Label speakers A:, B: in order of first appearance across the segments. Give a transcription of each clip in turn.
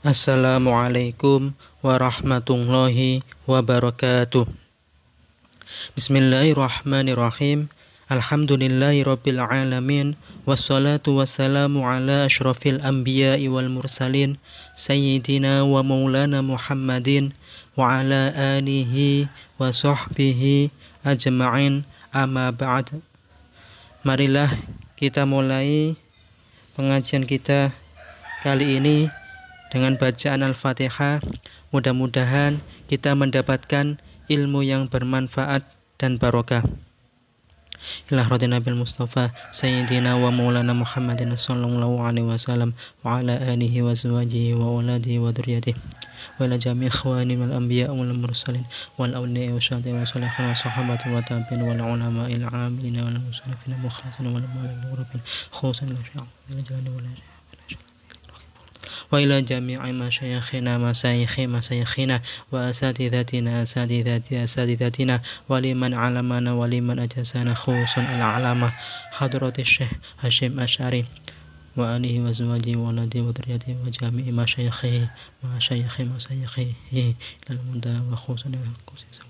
A: Assalamualaikum warahmatullahi wabarakatuh. Bismillahirrahmanirrahim. Alhamdulillahi alamin wassalatu wassalamu ala asyrafil anbiya'i wal mursalin sayyidina wa maulana Muhammadin wa ala alihi wa sahbihi ajma'in amma ba'd. Marilah kita mulai pengajian kita kali ini dengan bacaan Al-Fatihah, mudah-mudahan kita mendapatkan ilmu yang bermanfaat dan barokah. Ilah radina bil Mustafa Sayyidina wa maulana Muhammadin Sallallahu alaihi wasallam Wa ala alihi wa zuwajihi wa uladihi wa duryadih Wa ala jami ikhwani wal mursalin Wal awliya wa syadih wa salihan wa sahabat wa Wal wal وإلى جميع مشايخنا مشايخ مشايخنا وأساتذتنا أساتذتي أساتذتنا ولمن علمنا ولمن أجسنا خصوصا العلامة حضرة الشيخ هشيم أشعري وآله وزواجه وولده وذريته وجميع مشايخه مشايخ مشايخه إلى وخوصا وخصوصا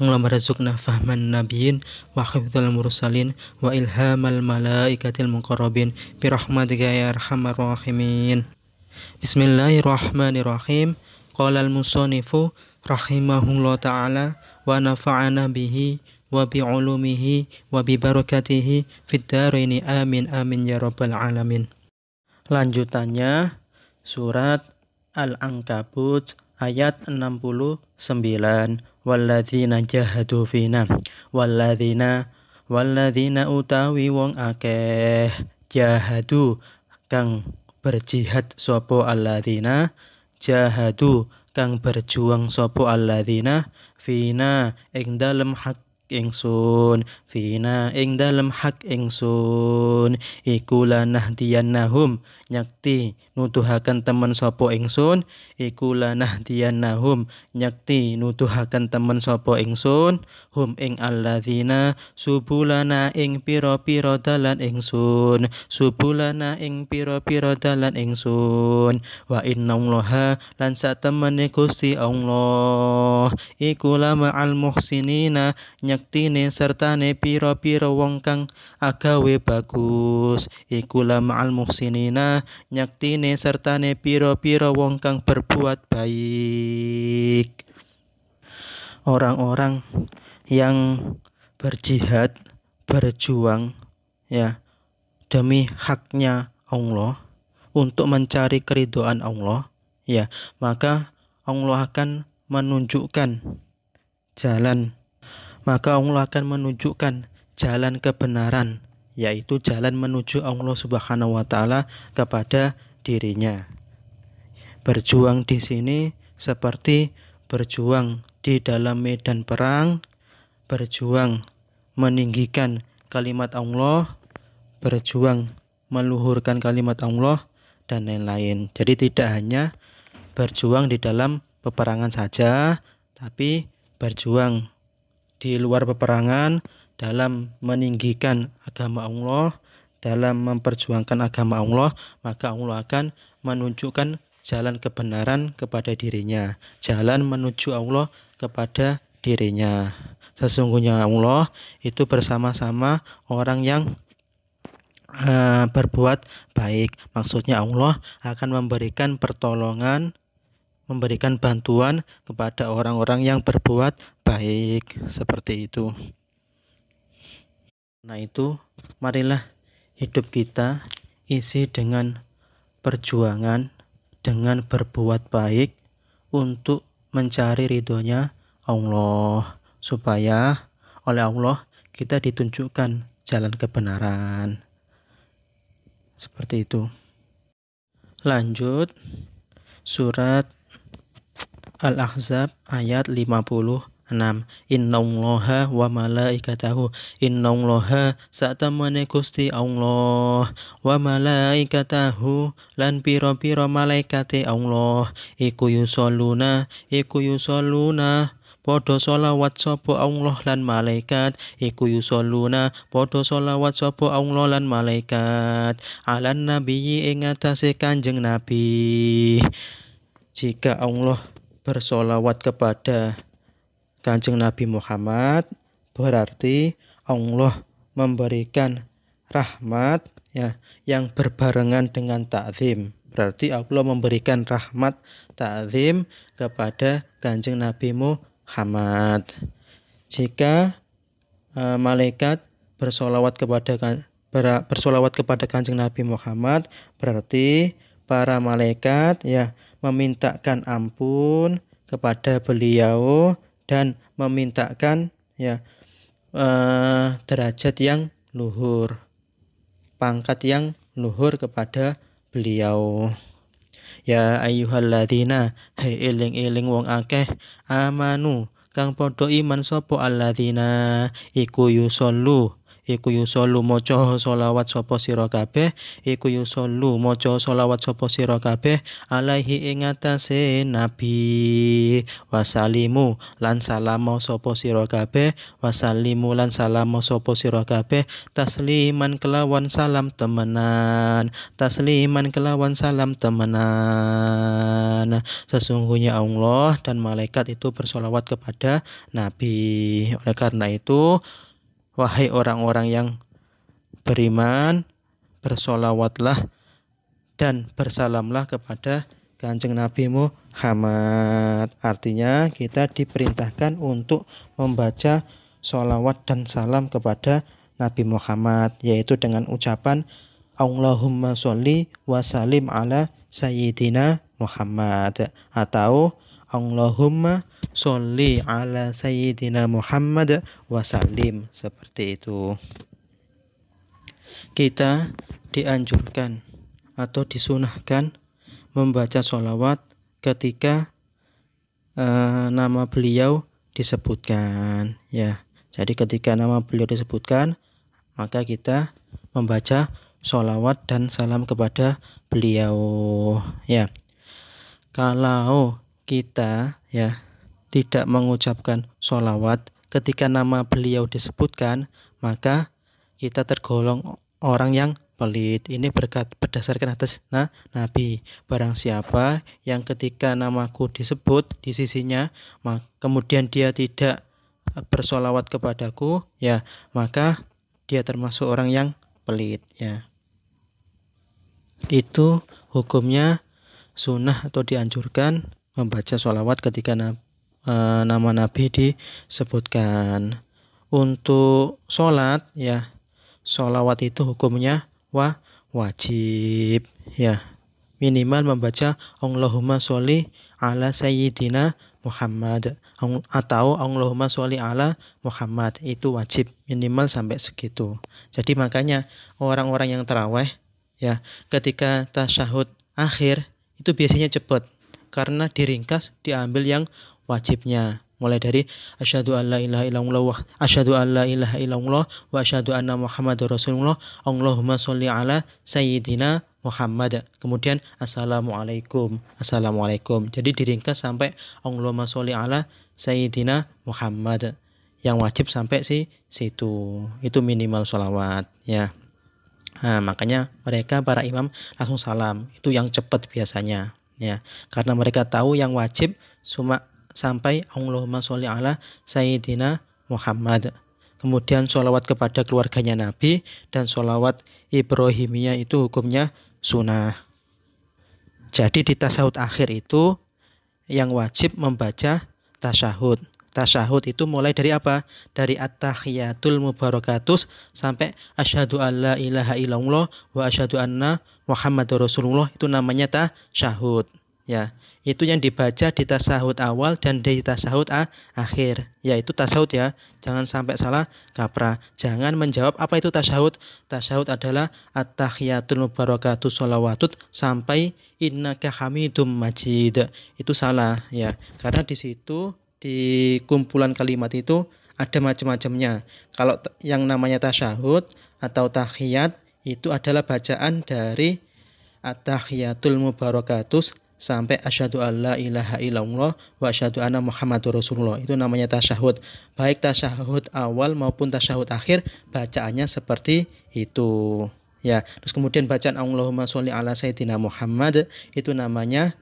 A: Allahumma razuqna fahman nabiyyin wa hifdzal mursalin wa ilhamal malaikatil muqarrabin bi rahmatika ya arhamar rahimin. Bismillahirrahmanirrahim. Qala al-musannifu rahimahullahu taala wa nafa'ana bihi wa bi ulumihi wa bi barakatihi fid dharaini amin amin ya rabbal alamin. Lanjutannya surat Al-Ankabut ayat 69 walladzina jahadu fina walladzina walladzina utawi wong akeh jahadu kang berjihad sopo alladzina jahadu kang berjuang sopo alladzina fina ing dalem hak ingsun fina ing dalem hak ingsun iku nahum nyakti nutuhakan teman sopo ingsun iku nahum nyakti nutuhakan teman sopo ingsun hum ing alladzina subulana ing pira-pira dalan ingsun subulana ing pira-pira dalan ingsun wa innallaha lan satemene Gusti Allah iku lama al muhsinina nyektine sertane pira-pira wong kang agawe bagus iku lama al muhsinina nyektine sertane pira-pira wong kang berbuat baik orang-orang yang berjihad, berjuang ya demi haknya Allah untuk mencari keridoan Allah ya maka Allah akan menunjukkan jalan maka Allah akan menunjukkan jalan kebenaran yaitu jalan menuju Allah Subhanahu wa taala kepada dirinya. Berjuang di sini seperti berjuang di dalam medan perang berjuang meninggikan kalimat Allah, berjuang meluhurkan kalimat Allah dan lain-lain. Jadi tidak hanya berjuang di dalam peperangan saja, tapi berjuang di luar peperangan dalam meninggikan agama Allah, dalam memperjuangkan agama Allah, maka Allah akan menunjukkan jalan kebenaran kepada dirinya, jalan menuju Allah kepada dirinya. Sesungguhnya Allah itu bersama-sama orang yang uh, berbuat baik. Maksudnya Allah akan memberikan pertolongan, memberikan bantuan kepada orang-orang yang berbuat baik seperti itu. Nah itu marilah hidup kita isi dengan perjuangan dengan berbuat baik untuk mencari ridhonya Allah supaya oleh Allah kita ditunjukkan jalan kebenaran. Seperti itu. Lanjut surat Al-Ahzab ayat 56. Innallaha wa malaikatahu innallaha satamane Gusti Allah wa malaikatahu lan piro-piro malaikate Allah iku yusoluna iku yusoluna Podo solawat sopo Allah lan malaikat iku yusoluna podo solawat sopo Allah lan malaikat alan nabi ing atase kanjeng nabi jika Allah bersolawat kepada kanjeng Nabi Muhammad berarti Allah memberikan rahmat ya yang berbarengan dengan takzim berarti Allah memberikan rahmat takzim kepada kanjeng Nabi Muhammad Hamad. Jika uh, malaikat bersolawat kepada kan, bersolawat kepada kanjeng Nabi Muhammad berarti para malaikat ya memintakan ampun kepada beliau dan memintakan ya e, derajat yang luhur pangkat yang luhur kepada beliau. Ya ayyuhalladzina, hei eling-eling wong akeh, amanu kang padha iman sapa alladzina iku solu iku yusolu maca sholawat sapa sira kabeh iku yusollu maca sholawat sapa sira kabeh alaihi ing atase nabi wasalimu lan salamo sapa sira kabeh wasalimu lan salamo sapa sira kabeh tasliman kelawan salam temenan tasliman kelawan salam temenan sesungguhnya Allah dan malaikat itu bersolawat kepada Nabi oleh karena itu Wahai orang-orang yang beriman, bersolawatlah dan bersalamlah kepada Kanjeng Nabi Muhammad. Artinya kita diperintahkan untuk membaca solawat dan salam kepada Nabi Muhammad yaitu dengan ucapan Allahumma sholli wa salim ala sayyidina Muhammad atau Allahumma Salli ala Sayyidina Muhammad wasallim. Seperti itu. Kita dianjurkan atau disunahkan membaca sholawat ketika uh, nama beliau disebutkan ya jadi ketika nama beliau disebutkan maka kita membaca sholawat dan salam kepada beliau ya kalau kita ya tidak mengucapkan sholawat ketika nama beliau disebutkan, maka kita tergolong orang yang pelit. Ini berkat berdasarkan atas nah, Nabi. Barang siapa yang ketika namaku disebut di sisinya, kemudian dia tidak bersolawat kepadaku, ya maka dia termasuk orang yang pelit. Ya. Itu hukumnya sunnah atau dianjurkan membaca solawat ketika Nabi Eh, nama nabi disebutkan. Untuk sholat ya, sholawat itu hukumnya wa wajib ya. Minimal membaca Allahumma sholli ala sayyidina Muhammad atau Allahumma sholli ala Muhammad itu wajib minimal sampai segitu. Jadi makanya orang-orang yang teraweh ya ketika tasyahud akhir itu biasanya cepat karena diringkas diambil yang wajibnya mulai dari asyhadu alla ilaha illallah wa asyhadu alla ilaha illallah wa asyhadu anna muhammadar rasulullah Allahumma sholli ala sayyidina Muhammad kemudian assalamualaikum assalamualaikum jadi diringkas sampai Allahumma sholli ala sayyidina Muhammad yang wajib sampai si situ itu minimal sholawat ya nah, makanya mereka para imam langsung salam itu yang cepat biasanya ya karena mereka tahu yang wajib cuma sampai Allahumma sholli ala Sayyidina Muhammad. Kemudian sholawat kepada keluarganya Nabi dan sholawat Ibrahimiyah itu hukumnya sunnah. Jadi di tasahud akhir itu yang wajib membaca tasahud. Tasahud itu mulai dari apa? Dari at-tahiyatul mubarakatus sampai asyhadu alla ilaha illallah wa asyhadu anna muhammadur rasulullah itu namanya tasahud ya itu yang dibaca di tasahud awal dan di tasahud ah, akhir yaitu tasahud ya jangan sampai salah kapra jangan menjawab apa itu tasahud tasahud adalah at-tahiyatul mubarakatuh sholawatut sampai innaka hamidum majid itu salah ya karena di situ di kumpulan kalimat itu ada macam-macamnya kalau yang namanya tasahud atau tahiyat itu adalah bacaan dari at-tahiyatul mubarakatus sampai asyhadu alla ilaha illallah wa asyhadu anna muhammadur rasulullah. Itu namanya tasyahud. Baik tasyahud awal maupun tasyahud akhir bacaannya seperti itu. Ya, terus kemudian bacaan Allahumma sholli ala sayyidina Muhammad itu namanya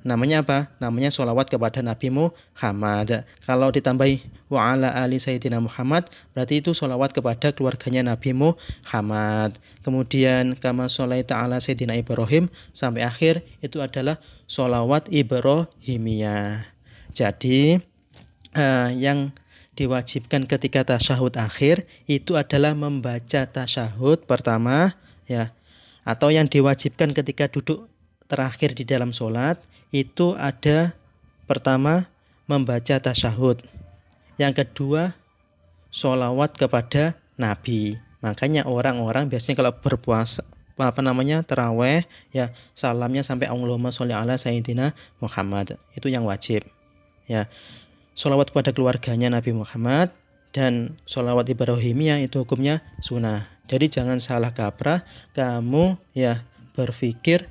A: Namanya apa? Namanya sholawat kepada Nabi Muhammad. Kalau ditambahi wa ali Sayyidina Muhammad, berarti itu sholawat kepada keluarganya Nabi Muhammad. Kemudian kama sholai ta'ala Sayyidina Ibrahim sampai akhir itu adalah sholawat Ibrahimiyah. Jadi uh, yang diwajibkan ketika tasyahud akhir itu adalah membaca tasyahud pertama ya atau yang diwajibkan ketika duduk terakhir di dalam sholat itu ada pertama membaca tasyahud. Yang kedua sholawat kepada Nabi. Makanya orang-orang biasanya kalau berpuasa apa namanya teraweh ya salamnya sampai Allahumma sholli ala sayyidina Muhammad itu yang wajib ya sholawat kepada keluarganya Nabi Muhammad dan sholawat Ibrahimiyah itu hukumnya sunnah jadi jangan salah kaprah kamu ya berpikir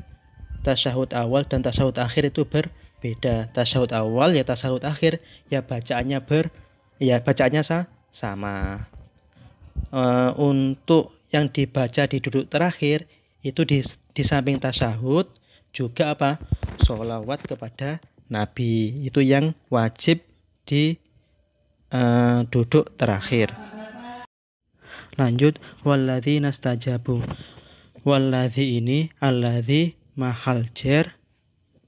A: tasyahud awal dan tasyahud akhir itu berbeda. Tasyahud awal ya tasyahud akhir ya bacaannya ber ya bacaannya sa sama. E, untuk yang dibaca di duduk terakhir itu di, di samping tasyahud juga apa? sholawat kepada nabi. Itu yang wajib di e, duduk terakhir. Lanjut waladhi nastajabu. Waladhi ini alladhi mahal jer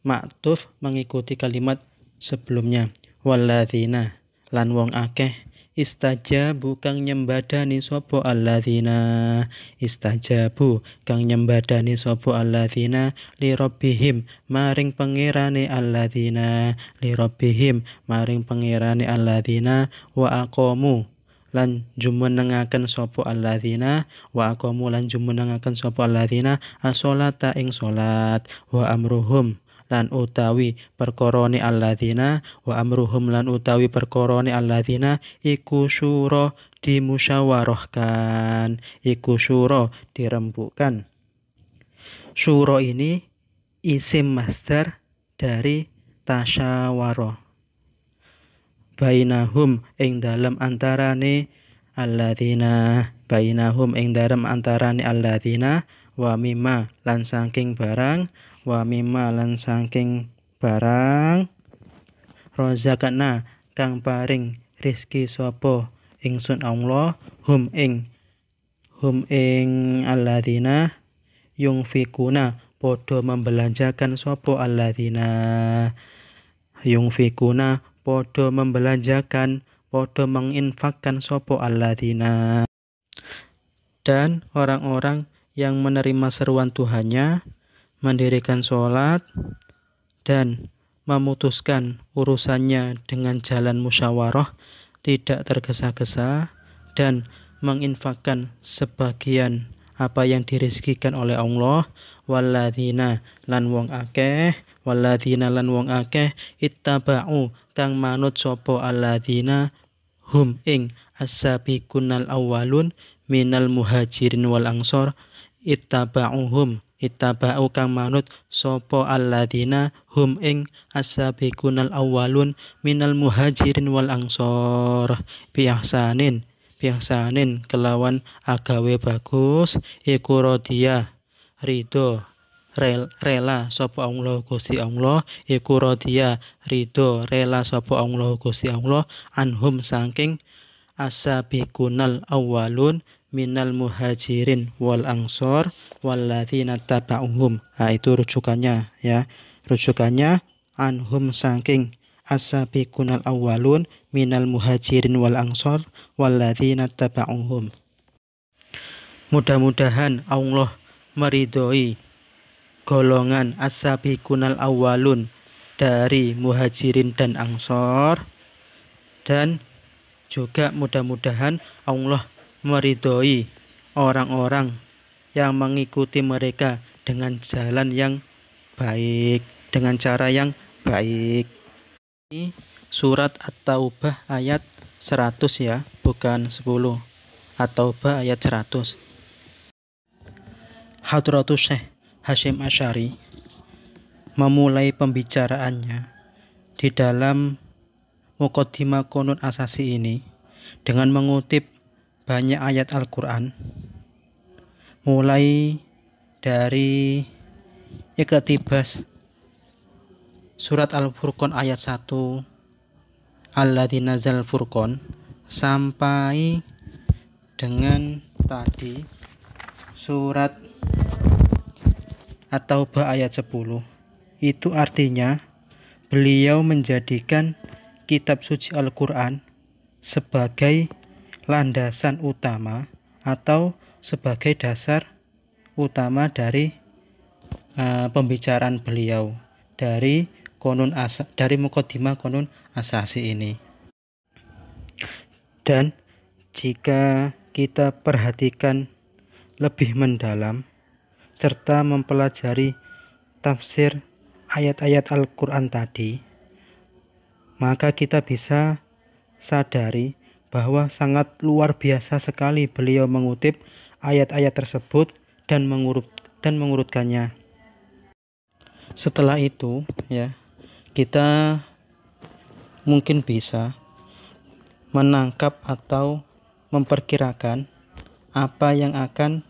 A: maktuf mengikuti kalimat sebelumnya waladzina lan wong akeh istajabu kang nyembadani sopo alladzina istajabu kang nyembadani sopo alladzina li maring pangerane alladzina li maring pangerane alladzina wa aqamu lan jumenengaken sapa alladzina wa aqamu lan jumenengaken sapa alladzina as-salata ing salat wa amruhum lan utawi perkorone alladzina wa amruhum lan utawi perkorone alladzina iku syura dimusyawarahkan iku syura dirembukan syura ini isim master dari tasyawarah bainahum ing dalem antarane alladzina bainahum ing dalam antarane alladzina wa mimma lan saking barang wa mimma lan saking barang rozakana kang paring rezeki sapa ingsun Allah hum ing hum ing alladzina yungfikuna padha membelanjakan sapa alladzina fikuna podo membelanjakan, podo menginfakkan sopo alladzina. Dan orang-orang yang menerima seruan Tuhannya, mendirikan sholat, dan memutuskan urusannya dengan jalan musyawarah, tidak tergesa-gesa, dan menginfakkan sebagian apa yang dirizkikan oleh Allah, waladina lan wong akeh Waladina lan wong akeh ittaba'u kang manut sapa alladzina hum ing as-sabiqunal awwalun minal muhajirin wal ansor ittaba'uhum ittaba'u kang manut sapa alladzina hum ing as-sabiqunal awwalun minal muhajirin wal ansor biahsanin biahsanin kelawan agawe bagus iku rodia rel, rela sapa Allah Gusti Allah iku radhiya ridho rela sapa Allah Gusti Allah anhum saking kunal awalun minal muhajirin wal angsor wal ladzina tabauhum nah, itu rujukannya ya rujukannya anhum saking kunal awalun minal muhajirin wal angsor wal ladzina tabauhum mudah-mudahan Allah meridhoi golongan asabi kunal awalun dari muhajirin dan angsor dan juga mudah-mudahan Allah meridhoi orang-orang yang mengikuti mereka dengan jalan yang baik dengan cara yang baik ini surat At-Taubah ayat 100 ya bukan 10 At-Taubah ayat 100 Hadratus Syekh Hashim Ashari memulai pembicaraannya di dalam Mukaddimah konun Asasi ini dengan mengutip banyak ayat Al-Quran mulai dari Iqtibas surat Al-Furqan ayat 1 Alladzina zal furqan sampai dengan tadi surat atau ba ayat 10 itu artinya beliau menjadikan kitab suci Al-Quran sebagai landasan utama atau sebagai dasar utama dari uh, pembicaraan beliau dari konun asa, dari mukodima konun asasi ini. Dan jika kita perhatikan lebih mendalam serta mempelajari tafsir ayat-ayat Al-Quran tadi, maka kita bisa sadari bahwa sangat luar biasa sekali beliau mengutip ayat-ayat tersebut dan mengurut dan mengurutkannya. Setelah itu, ya, kita mungkin bisa menangkap atau memperkirakan apa yang akan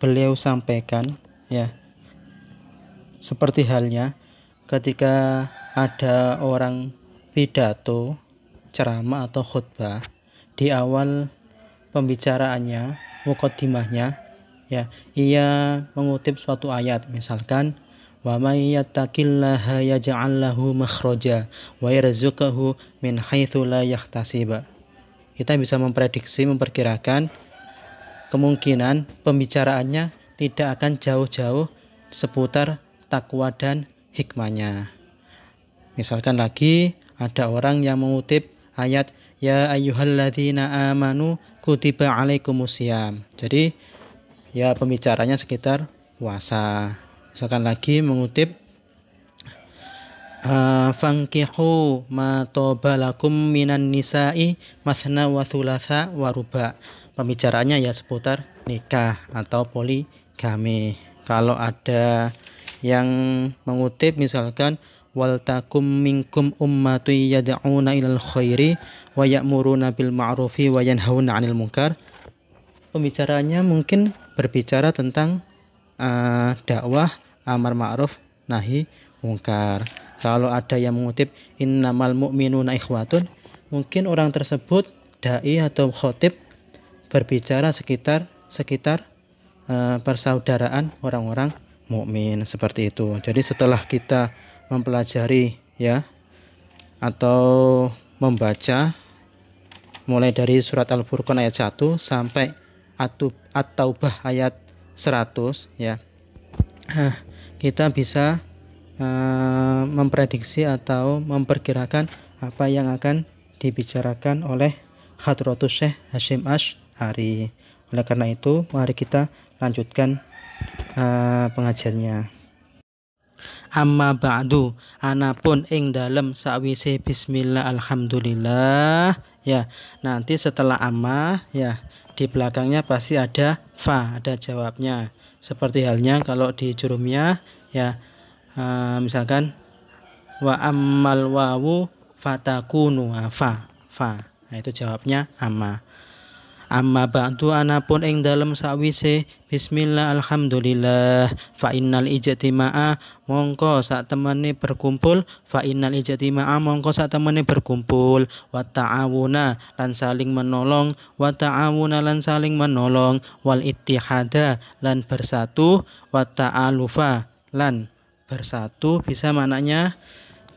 A: beliau sampaikan ya seperti halnya ketika ada orang pidato ceramah atau khutbah di awal pembicaraannya mukadimahnya ya ia mengutip suatu ayat misalkan wa may yattaqillaha yaj'al lahu makhraja wa yarzuqhu min haitsu la yahtasib kita bisa memprediksi memperkirakan kemungkinan pembicaraannya tidak akan jauh-jauh seputar takwa dan hikmahnya. Misalkan lagi ada orang yang mengutip ayat ya ayyuhalladzina amanu kutiba alaikumusiyam. Jadi ya pembicaranya sekitar puasa. Misalkan lagi mengutip ah, fankihu ma tobalakum minan nisa'i mathna wa thulatha wa ruba. Pembicaranya ya seputar nikah atau poli kami kalau ada yang mengutip misalkan wal takum minkum ummatu yad'una ilal khairi wa ya'muruna bil ma'rufi wa yanhauna 'anil munkar pembicaranya mungkin berbicara tentang uh, dakwah amar ma'ruf nahi mungkar kalau ada yang mengutip innamal mu'minuna ikhwatun mungkin orang tersebut dai atau khotib berbicara sekitar sekitar Eh, persaudaraan orang-orang mukmin seperti itu. Jadi setelah kita mempelajari ya atau membaca mulai dari surat Al-Furqan ayat 1 sampai At-Taubah ayat 100 ya. Eh, kita bisa uh, memprediksi atau memperkirakan apa yang akan dibicarakan oleh Hadrotus Syekh Hashim hari. Oleh karena itu, mari kita lanjutkan uh, pengajarnya amma ba'du anapun ing dalem sawise bismillah alhamdulillah ya nanti setelah amma ya di belakangnya pasti ada fa ada jawabnya seperti halnya kalau di jurumnya ya uh, misalkan wa ammal wawu fatakunu ah, fa fa nah, itu jawabnya amma Amma ba'du anapun ing dalem sakwise bismillah alhamdulillah fa innal ijtima'a mongko sak temene berkumpul fa innal ijtima'a mongko sak temene berkumpul wa ta'awuna lan saling menolong wa ta'awuna lan saling menolong wal ittihada lan bersatu wa ta'alufa lan bersatu bisa maknanya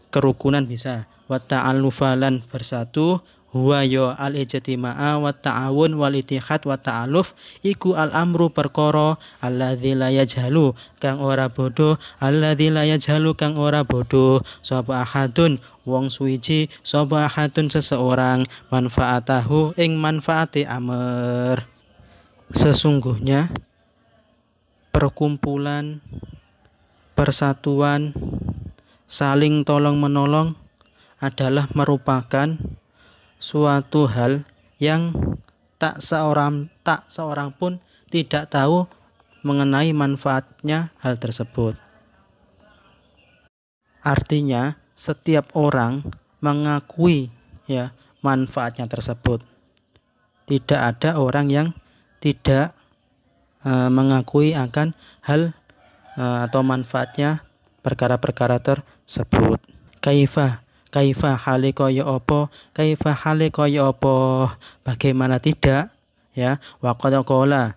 A: kerukunan bisa wa ta'alufa lan bersatu huwa yo al ijtima'a wa ta'awun wal ittihad wa ta'aluf iku al amru perkara alladzi la yajhalu kang ora bodoh alladzi la yajhalu kang ora bodoh sapa ahadun wong suwiji sapa ahadun seseorang manfaatahu ing manfaati amr sesungguhnya perkumpulan persatuan saling tolong menolong adalah merupakan suatu hal yang tak seorang tak seorang pun tidak tahu mengenai manfaatnya hal tersebut. Artinya, setiap orang mengakui ya manfaatnya tersebut. Tidak ada orang yang tidak uh, mengakui akan hal uh, atau manfaatnya perkara-perkara tersebut. Kaifah kaifa hale kaya apa kaifa hale kaya apa bagaimana tidak ya waqad qala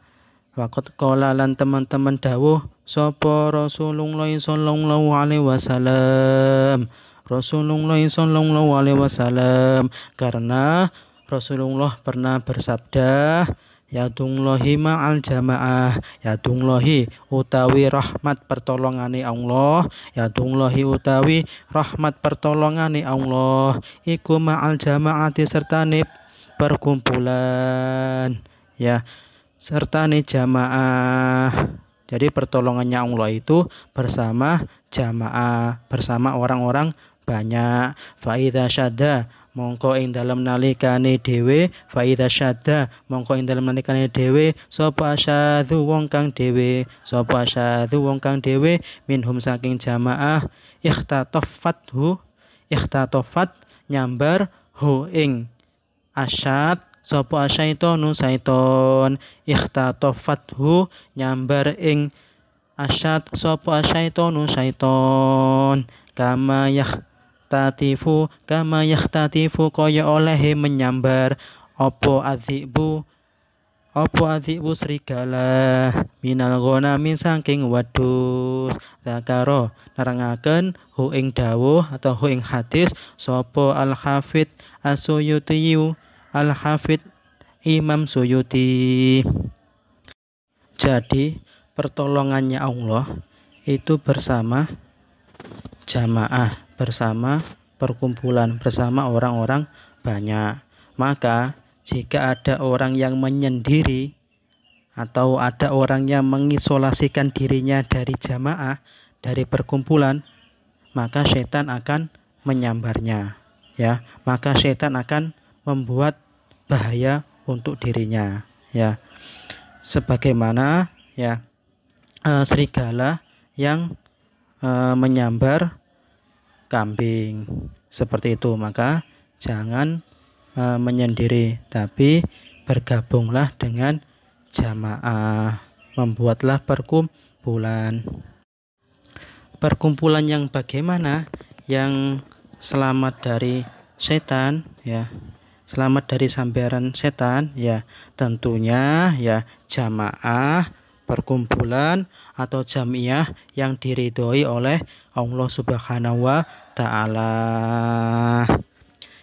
A: waqad qala lan teman-teman dawuh sapa Rasulullah sallallahu alaihi wasallam Rasulullah sallallahu alaihi wasallam karena Rasulullah pernah bersabda Ya Yadunglohi ma'al jamaah Yadunglohi utawi rahmat Pertolongan ni Allah Ya Yadunglohi utawi rahmat Pertolongan ni Allah Iku ma'al jamaati sertane perkumpulan Ya serta Nih jamaah Jadi pertolongannya Allah itu bersama jamaah Bersama orang-orang banyak Faidah syada mongko ing dalam nalikane dhewe faida syada. mongko ing dalam nalikane dhewe sapa syadu wong kang dhewe sapa syadu wong kang dhewe minhum saking jamaah ikhtatoffathu ikhtatofat nyambar hu ing asyad sapa asyaitonu saiton hu nyambar ing asyad sapa asyaitonu saiton kama yah yakhtatifu kama yakhtatifu kaya oleh menyambar opo adzibu opo adzibu serigala minal min saking wadus zakaro narangaken hu ing dawuh atau hu ing hadis sapa al hafid asuyuti al hafid Imam Suyuti jadi pertolongannya Allah itu bersama jamaah bersama perkumpulan bersama orang-orang banyak. Maka jika ada orang yang menyendiri atau ada orang yang mengisolasikan dirinya dari jamaah, dari perkumpulan, maka setan akan menyambarnya. Ya, maka setan akan membuat bahaya untuk dirinya. Ya, sebagaimana ya eh, serigala yang eh, menyambar kambing. Seperti itu, maka jangan e, menyendiri, tapi bergabunglah dengan jamaah, membuatlah perkumpulan. Perkumpulan yang bagaimana? Yang selamat dari setan, ya. Selamat dari sambaran setan, ya. Tentunya ya jamaah, perkumpulan atau jamiah yang diridhoi oleh Allah Subhanahu wa taala.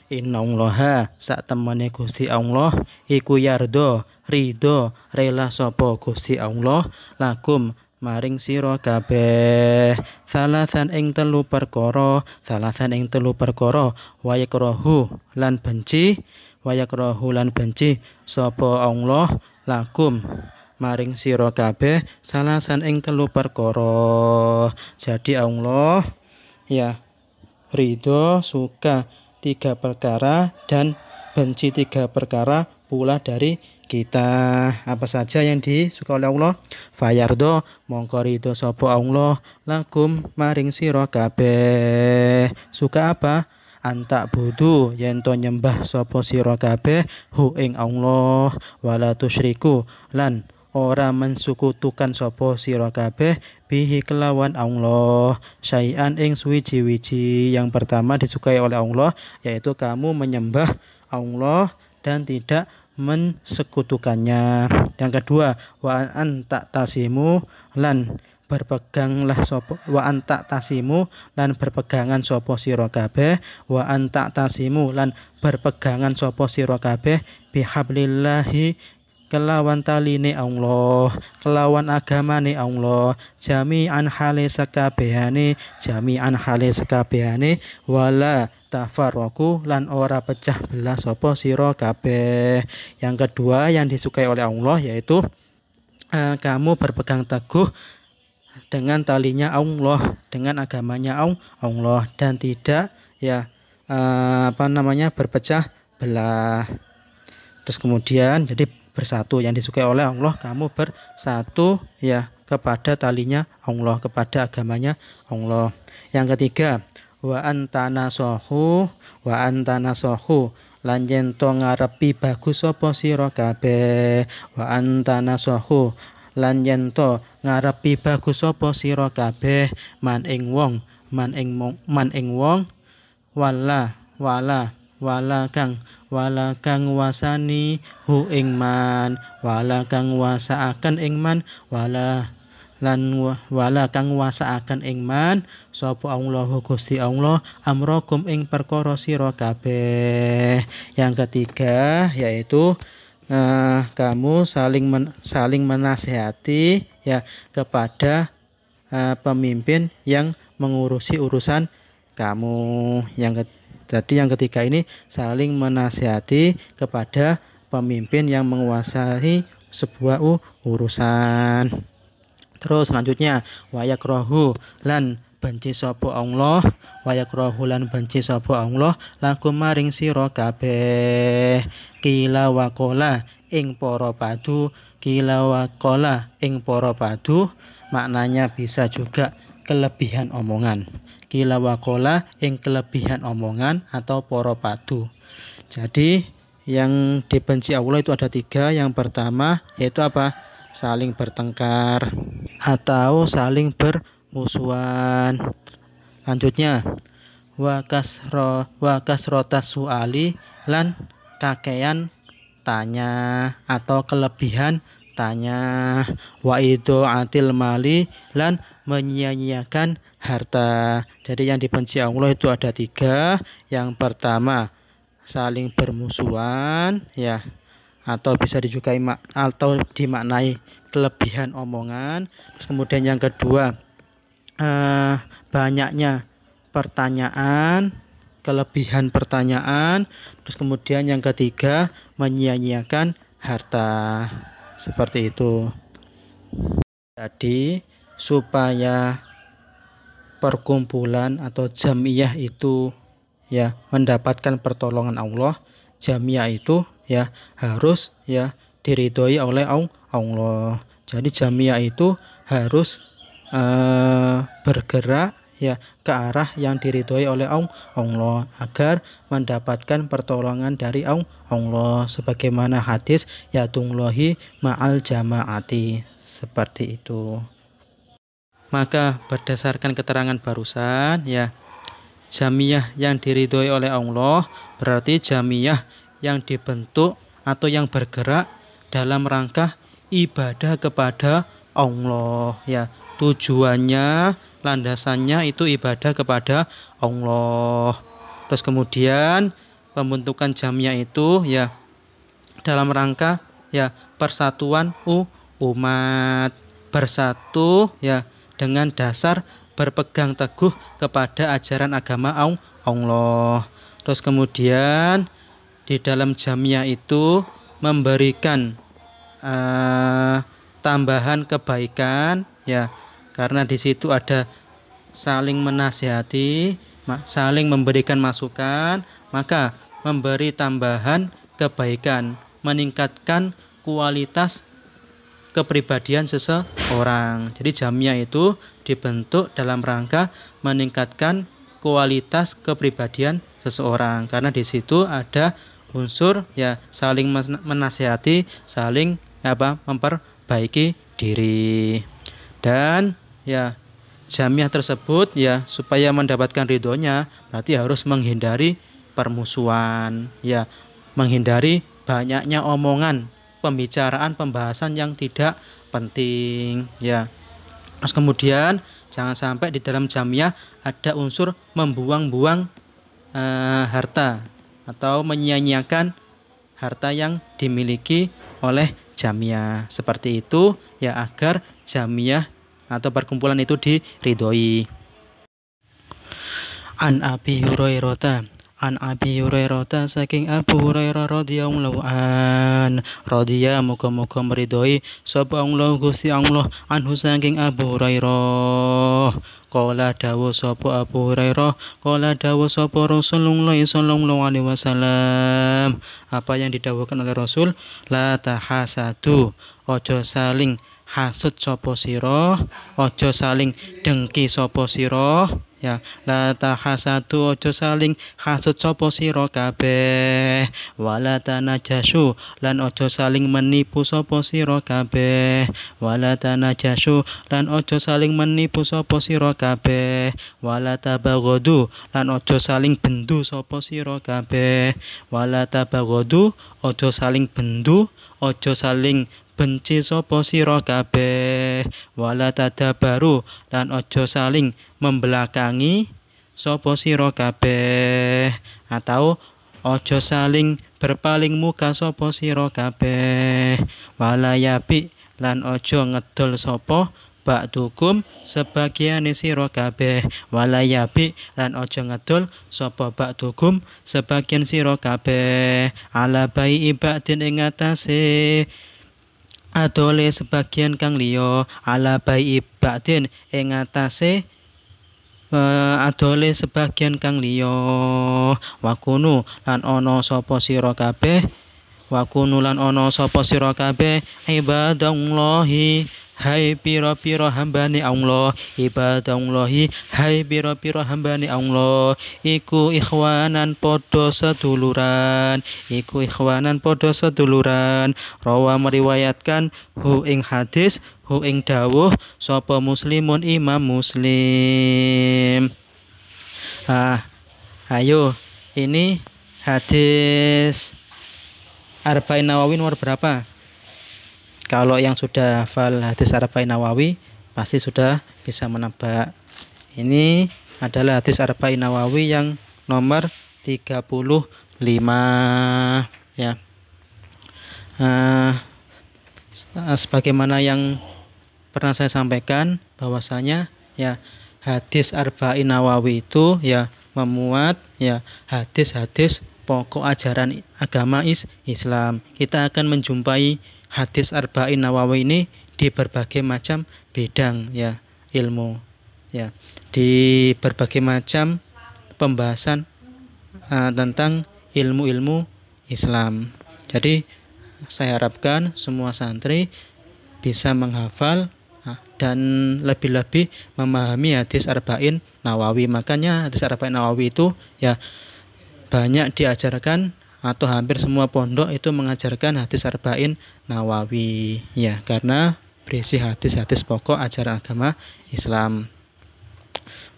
A: Inna Allah sak temene Gusti Allah iku yardo rido rela sapa Gusti Allah lakum maring sira kabeh salasan ing telu perkara salasan ing telu perkara wayakrahu lan benci wayakrahu lan benci sapa Allah lakum maring siro kabeh salasan ing telu perkara jadi Allah ya ridho suka tiga perkara dan benci tiga perkara pula dari kita apa saja yang disuka oleh Allah fayardo mongko ridho sopo Allah lakum maring siro kabeh suka apa antak budu yen nyembah sopo siro kabeh hu ing Allah wala tusyriku lan ora mensukutukan sapa sira kabeh bihi kelawan Allah syai'an ing suwiji-wiji yang pertama disukai oleh Allah yaitu kamu menyembah Allah dan tidak mensekutukannya yang kedua wa tak tasimu lan berpeganglah sopo wa tak tasimu lan berpegangan sopo siro kabeh wa tak tasimu lan berpegangan sopo siro kabeh bihablillahi kelawan tali ni Allah kelawan agama ni Allah jami'an hale sakabehane jami'an hale sakabehane wala tafarroku lan ora pecah belah sopo siro kabeh yang kedua yang disukai oleh Allah yaitu uh, kamu berpegang teguh dengan talinya Allah dengan agamanya Allah dan tidak ya uh, apa namanya berpecah belah terus kemudian jadi bersatu yang disukai oleh Allah kamu bersatu ya kepada talinya Allah kepada agamanya Allah yang ketiga wa antana sohu wa antana sohu lanjen to ngarepi bagus sapa sira kabeh wa antana sohu lanjen to ngarepi bagus sapa sira kabeh man ing wong man ing man ing wong wala wala wala kang wala kang wasani hu ingman walakang wala kang ingman wala lan wala kang wasa akan ingman sapa allah Gusti Allah amrakum ing perkara sira kabeh yang ketiga yaitu eh, kamu saling men, saling menasehati ya kepada eh, pemimpin yang mengurusi urusan kamu yang ketiga jadi yang ketiga ini saling menasihati kepada pemimpin yang menguasai sebuah urusan. Terus selanjutnya wayakrohu lan benci sopo Allah wayakrohu lan benci sopo Allah laku maring sira kabeh kila wakola ing poro padu kila wakola ing poro padu maknanya bisa juga kelebihan omongan kila wakola ing kelebihan omongan atau poro padu jadi yang dibenci Allah itu ada tiga yang pertama yaitu apa saling bertengkar atau saling bermusuhan lanjutnya wakasro wakasrotas ali lan kakean tanya atau kelebihan tanya wa atil mali lan menyia-nyiakan harta. Jadi yang dibenci Allah itu ada tiga. Yang pertama saling bermusuhan, ya atau bisa juga atau dimaknai kelebihan omongan. Terus kemudian yang kedua eh, banyaknya pertanyaan, kelebihan pertanyaan. Terus kemudian yang ketiga menyia-nyiakan harta. Seperti itu. Tadi supaya perkumpulan atau jamiah itu ya mendapatkan pertolongan Allah jamiah itu ya harus ya diridhoi oleh Allah jadi jamiah itu harus eh, bergerak ya ke arah yang diridhoi oleh Allah agar mendapatkan pertolongan dari Allah sebagaimana hadis ya tunglohi ma'al jamaati seperti itu maka berdasarkan keterangan barusan ya jamiah yang diridhoi oleh Allah berarti jamiah yang dibentuk atau yang bergerak dalam rangka ibadah kepada Allah ya tujuannya landasannya itu ibadah kepada Allah terus kemudian pembentukan jamiah itu ya dalam rangka ya persatuan umat bersatu ya dengan dasar berpegang teguh kepada ajaran agama Allah. Terus kemudian di dalam jamiah itu memberikan uh, tambahan kebaikan ya karena di situ ada saling menasihati, saling memberikan masukan, maka memberi tambahan kebaikan, meningkatkan kualitas kepribadian seseorang. Jadi jamnya itu dibentuk dalam rangka meningkatkan kualitas kepribadian seseorang karena di situ ada unsur ya saling menasihati, saling apa memperbaiki diri. Dan ya jamiah tersebut ya supaya mendapatkan ridhonya berarti harus menghindari permusuhan ya menghindari banyaknya omongan pembicaraan pembahasan yang tidak penting ya terus kemudian jangan sampai di dalam jamiah ada unsur membuang-buang e, harta atau menyia-nyiakan harta yang dimiliki oleh jamiah seperti itu ya agar jamiah atau perkumpulan itu diridhoi An Abi Hurairah an Abi Hurairah saking Abu Hurairah radhiyallahu an radhiya muga muka meridhoi sapa Allah Gusti Allah anhu saking Abu Hurairah Kala dawuh sapa Abu Hurairah, kala dawuh sapa Rasulullah sallallahu alaihi wasallam. Apa yang didawuhkan oleh Rasul? La tahasadu, ojo saling hasud sapa sira aja saling dengki sapa sira ya la tahasadu aja saling hasud sapa sira kabeh wala tanajasu lan aja saling menipu sapa sira kabeh wala tanajasu lan aja saling menipu sapa sira kabeh wala tabaghadu lan aja saling bendu sapa sira kabeh wala tabaghadu aja saling bendu aja saling benci sapa sira kabeh wala tadabaru lan aja saling membelakangi sapa sira kabeh atau aja saling berpaling muka sapa sira kabeh wala yabi lan aja ngedol sapa bakdukum sebagiane sira kabeh walayabi lan aja ngedol sapa dukum sebagian sira kabeh ala bai ibadin ing atase adole sebagian kang liya ala bai ba'din ing atase e, adole sebagian kang liya wakunu lan ana sapa sira kabeh wakunu lan ana sapa sira kabeh ibadallahi Hai piro-piro hambane Allah ibadah Allahi. hai piro-piro hambane Allah iku ikhwanan podo seduluran iku ikhwanan podo seduluran rawa meriwayatkan hu ing hadis hu ing dawuh Sopo muslimun imam muslim ah ayo ini hadis Arba'in Nawawi nomor berapa? Kalau yang sudah hafal hadis Arba'in Nawawi pasti sudah bisa menebak. Ini adalah hadis Arba'in Nawawi yang nomor 35 ya. Uh, sebagaimana yang pernah saya sampaikan bahwasanya ya hadis arba'in nawawi itu ya memuat ya hadis-hadis pokok ajaran agama is Islam. Kita akan menjumpai hadis arba'in nawawi ini di berbagai macam bidang ya ilmu ya di berbagai macam pembahasan uh, tentang ilmu-ilmu Islam. Jadi saya harapkan semua santri bisa menghafal ah, dan lebih-lebih memahami hadis arba'in Nawawi. Makanya hadis arba'in Nawawi itu ya banyak diajarkan atau hampir semua pondok itu mengajarkan hadis arba'in nawawi ya karena berisi hadis-hadis pokok ajaran agama Islam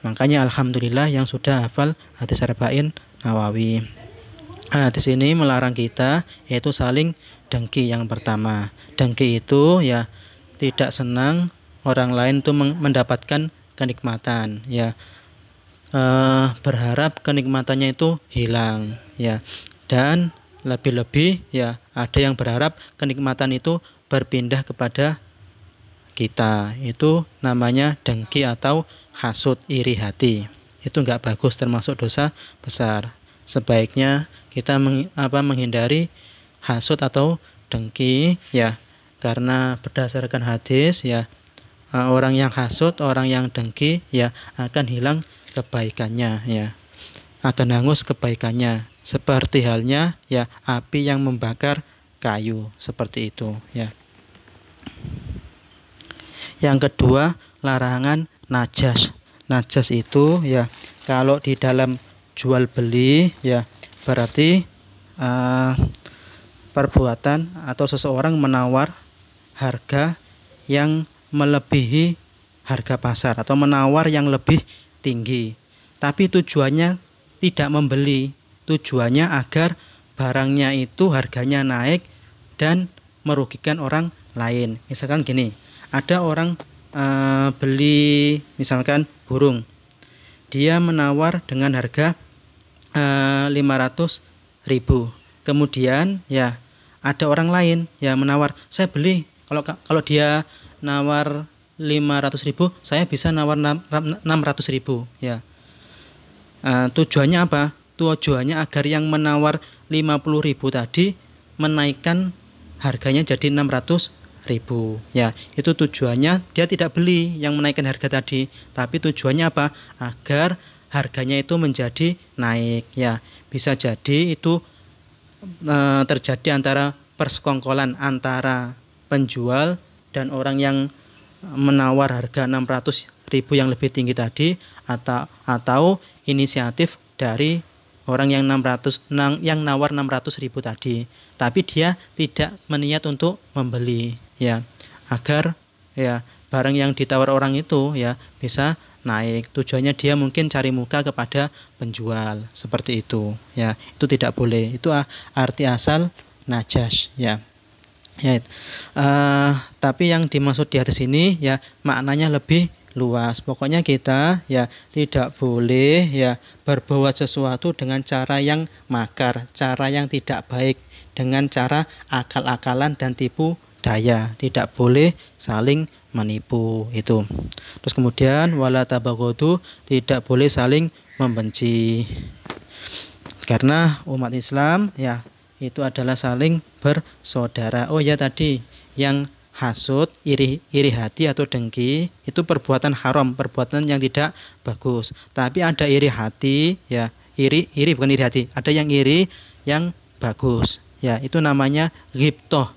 A: makanya alhamdulillah yang sudah hafal hadis arba'in nawawi nah, di sini melarang kita yaitu saling dengki yang pertama dengki itu ya tidak senang orang lain itu mendapatkan kenikmatan ya Uh, berharap kenikmatannya itu hilang ya dan lebih-lebih ya ada yang berharap kenikmatan itu berpindah kepada kita itu namanya dengki atau hasut iri hati itu nggak bagus termasuk dosa besar sebaiknya kita meng, apa menghindari hasut atau dengki ya karena berdasarkan hadis ya eh, orang yang hasut orang yang dengki ya akan hilang kebaikannya ya akan hangus kebaikannya seperti halnya ya api yang membakar kayu seperti itu ya. Yang kedua, larangan najas. Najas itu ya kalau di dalam jual beli ya berarti uh, perbuatan atau seseorang menawar harga yang melebihi harga pasar atau menawar yang lebih tinggi tapi tujuannya tidak membeli Tujuannya agar barangnya itu harganya naik dan merugikan orang lain. Misalkan gini, ada orang e, beli misalkan burung. Dia menawar dengan harga e, eh, 500 ribu. Kemudian ya ada orang lain yang menawar, saya beli. Kalau kalau dia nawar 500 ribu, saya bisa nawar 600 ribu ya. E, tujuannya apa? tujuannya agar yang menawar 50.000 tadi menaikkan harganya jadi ratus ribu ya itu tujuannya dia tidak beli yang menaikkan harga tadi tapi tujuannya apa agar harganya itu menjadi naik ya bisa jadi itu e, terjadi antara persekongkolan antara penjual dan orang yang menawar harga 600 ribu yang lebih tinggi tadi atau atau inisiatif dari orang yang 600 yang nawar 600 ribu tadi tapi dia tidak meniat untuk membeli ya agar ya barang yang ditawar orang itu ya bisa naik tujuannya dia mungkin cari muka kepada penjual seperti itu ya itu tidak boleh itu arti asal najas ya ya uh, tapi yang dimaksud di atas ini ya maknanya lebih luas. Pokoknya kita ya tidak boleh ya berbuat sesuatu dengan cara yang makar, cara yang tidak baik, dengan cara akal-akalan dan tipu daya. Tidak boleh saling menipu itu. Terus kemudian wala tabagodu tidak boleh saling membenci. Karena umat Islam ya itu adalah saling bersaudara. Oh ya tadi yang hasut, iri, iri hati atau dengki itu perbuatan haram, perbuatan yang tidak bagus. Tapi ada iri hati, ya iri, iri bukan iri hati. Ada yang iri yang bagus, ya itu namanya ghibtoh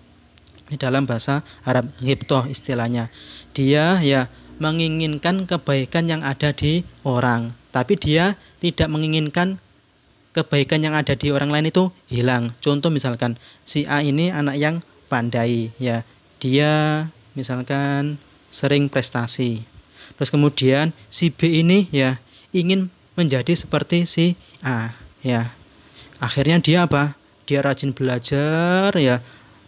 A: di dalam bahasa Arab ghibtoh istilahnya. Dia ya menginginkan kebaikan yang ada di orang, tapi dia tidak menginginkan kebaikan yang ada di orang lain itu hilang. Contoh misalkan si A ini anak yang pandai ya dia misalkan sering prestasi. Terus kemudian si B ini ya ingin menjadi seperti si A ya. Akhirnya dia apa? Dia rajin belajar ya.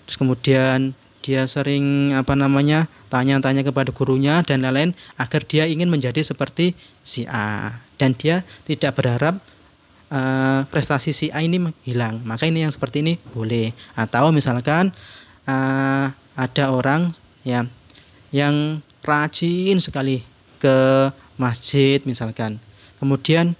A: Terus kemudian dia sering apa namanya tanya-tanya kepada gurunya dan lain-lain agar dia ingin menjadi seperti si A dan dia tidak berharap uh, prestasi si A ini hilang maka ini yang seperti ini boleh atau misalkan uh, ada orang ya yang rajin sekali ke masjid misalkan. Kemudian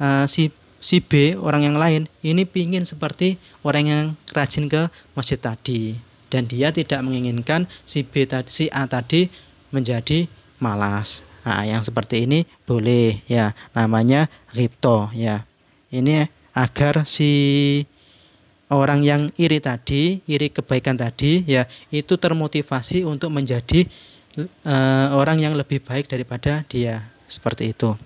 A: uh, si si B orang yang lain ini pingin seperti orang yang rajin ke masjid tadi dan dia tidak menginginkan si B tadi si A tadi menjadi malas. Nah, yang seperti ini boleh ya namanya ripto ya. Ini agar si orang yang iri tadi, iri kebaikan tadi ya, itu termotivasi untuk menjadi uh, orang yang lebih baik daripada dia. Seperti itu.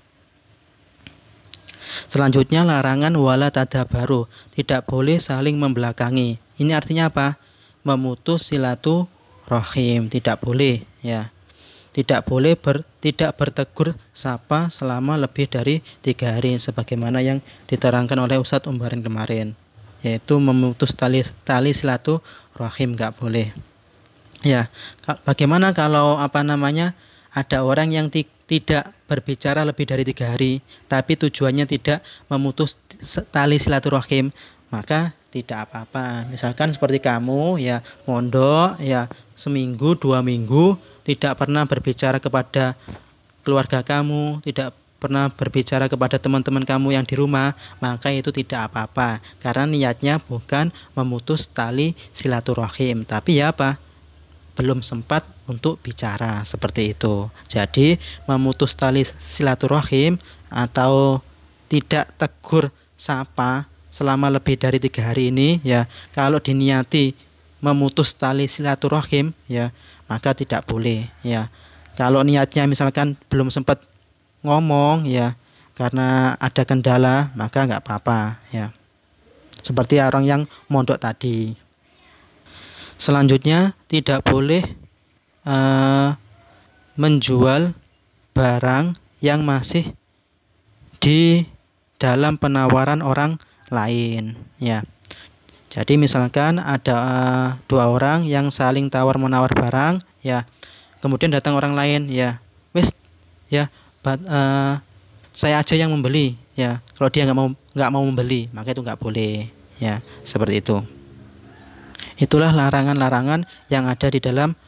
A: Selanjutnya larangan wala tadabaru, tidak boleh saling membelakangi. Ini artinya apa? Memutus silaturahim, tidak boleh ya. Tidak boleh ber, tidak bertegur sapa selama lebih dari tiga hari sebagaimana yang diterangkan oleh Ustadz Umbarin kemarin yaitu memutus tali tali silaturahim nggak boleh ya bagaimana kalau apa namanya ada orang yang tidak berbicara lebih dari tiga hari tapi tujuannya tidak memutus tali silaturahim maka tidak apa-apa misalkan seperti kamu ya mondok ya seminggu dua minggu tidak pernah berbicara kepada keluarga kamu tidak pernah berbicara kepada teman-teman kamu yang di rumah, maka itu tidak apa-apa karena niatnya bukan memutus tali silaturahim, tapi ya apa? belum sempat untuk bicara seperti itu. Jadi, memutus tali silaturahim atau tidak tegur sapa selama lebih dari tiga hari ini ya kalau diniati memutus tali silaturahim ya maka tidak boleh ya kalau niatnya misalkan belum sempat ngomong ya karena ada kendala maka nggak apa-apa ya seperti orang yang mondok tadi selanjutnya tidak boleh uh, menjual barang yang masih di dalam penawaran orang lain ya jadi misalkan ada uh, dua orang yang saling tawar menawar barang ya kemudian datang orang lain ya wis ya but, uh, saya aja yang membeli ya kalau dia nggak mau nggak mau membeli maka itu nggak boleh ya seperti itu itulah larangan-larangan yang ada di dalam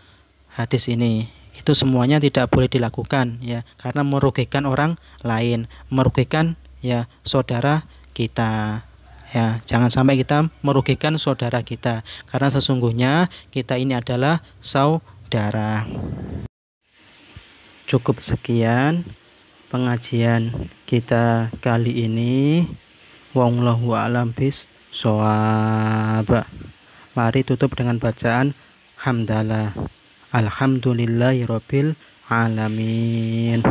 A: hadis ini itu semuanya tidak boleh dilakukan ya karena merugikan orang lain merugikan ya saudara kita ya jangan sampai kita merugikan saudara kita karena sesungguhnya kita ini adalah saudara cukup sekian pengajian kita kali ini wallahu alam bis soaba mari tutup dengan bacaan hamdalah alhamdulillahirabbil alamin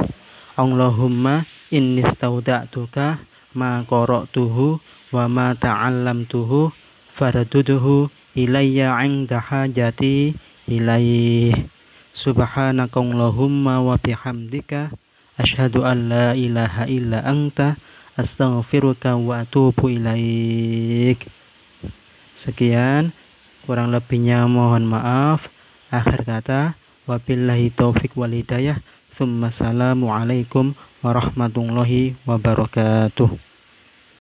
A: Allahumma inni stauda'tuka ma qara'tuhu wa ma ta'allamtuhu faraduduhu ilayya 'inda hajati ilaih subhanakallahumma wa bihamdika Ashadu an la ilaha illa anta astaghfiruka wa atubu ilaik. Sekian, kurang lebihnya mohon maaf. Akhir kata, wabillahi taufik wal hidayah. Assalamualaikum warahmatullahi wabarakatuh.